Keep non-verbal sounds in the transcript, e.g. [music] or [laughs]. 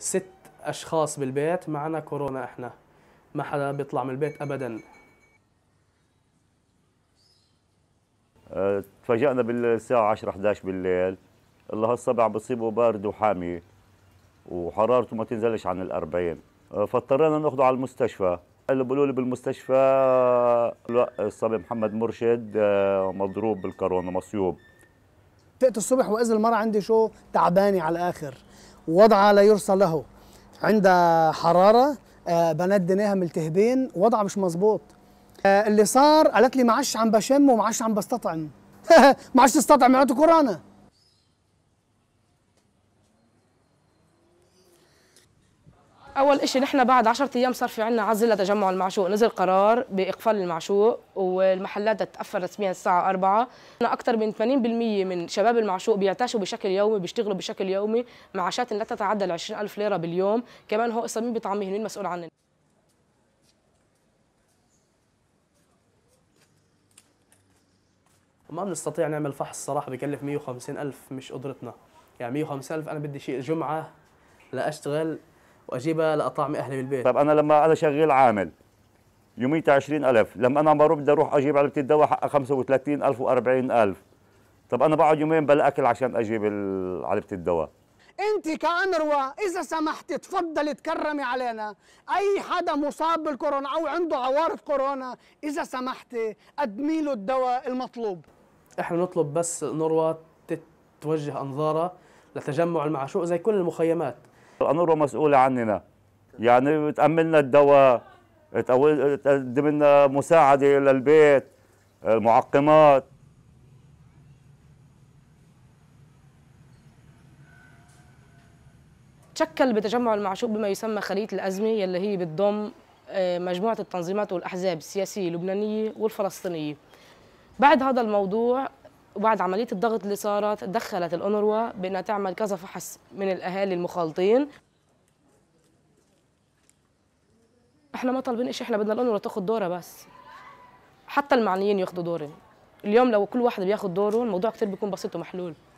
ست اشخاص بالبيت معنا كورونا احنا ما حدا بيطلع من البيت ابدا أه، تفاجئنا بالساعة 10 11 بالليل اللي هالصبع بصيبه بارد وحامي وحرارته ما تنزلش عن الأربعين أه، فاضطرينا ناخذه على المستشفى اللي بيقولوا لي بالمستشفى لا الصبي محمد مرشد أه، مضروب بالكورونا مصيوب فقت الصبح واذا المرة عندي شو تعبانة على الآخر وضع لا يرثى له عند حرارة آه، بنات دنيها ملتهبين وضع مش مظبوط آه، اللي صار قالت لي معش عم بشم ومعش عم بستطعم [laughs] معش تستطعم معناته يعني كورونا اول شيء نحن بعد 10 ايام صار في عندنا عزل لتجمع المعشوق نزل قرار باقفال المعشوق والمحلات تتقفل رسميا الساعه 4 اكثر من 80% من شباب المعشوق بيعتاشوا بشكل يومي بيشتغلوا بشكل يومي معاشات لا تتعدى ال 20000 ليره باليوم كمان هو مين بيطعميه مين مسؤول عنه ما بنستطيع نعمل فحص صراحه بكلف 150 ألف مش قدرتنا يعني 150 ألف أنا بدي شيء جمعة لأشتغل واجيبها لاطعم اهلي بالبيت طب انا لما انا شغال عامل يوميتها 20000 لما انا بروح بدي اروح اجيب علبه الدواء حقها 35000 و40000 طب انا بقعد يومين بلا اكل عشان اجيب علبه الدواء انت كانروى اذا سمحتي تفضلي تكرمي علينا اي حدا مصاب بالكورونا او عنده عوارض كورونا اذا سمحتي قدمي له الدواء المطلوب احنا نطلب بس نروى توجه انظارها لتجمع المعشوق زي كل المخيمات الأنوره مسؤوله عننا يعني بتاملنا الدواء تقدم لنا مساعده للبيت المعقمات تشكل بتجمع المعشوق بما يسمى خلية الأزمة يلي هي بتضم آه، مجموعة التنظيمات والأحزاب السياسية اللبنانية والفلسطينية بعد هذا الموضوع وبعد عملية الضغط اللي صارت دخلت الأونروا بأنها تعمل كذا فحص من الأهالي المخالطين احنا ما طالبين إيش احنا بدنا الأونروا تاخذ دورها بس حتى المعنيين ياخذوا دورهم اليوم لو كل واحد بياخذ دوره الموضوع كتير بيكون بسيط ومحلول